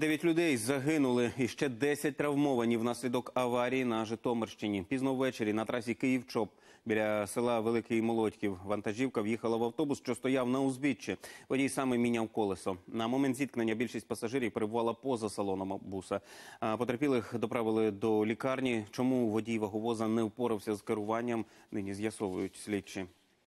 Дев'ять людей загинули і ще десять травмовані внаслідок аварії на Житомирщині. Пізно ввечері на трасі Київ-Чоп біля села Великий Молодьків вантажівка в'їхала в автобус, що стояв на узбіччі. Водій саме міняв колесо. На момент зіткнення більшість пасажирів перебувала поза салоном буса. Потерпілих доправили до лікарні. Чому водій ваговоза не впорався з керуванням? Нині з'ясовують слідчі.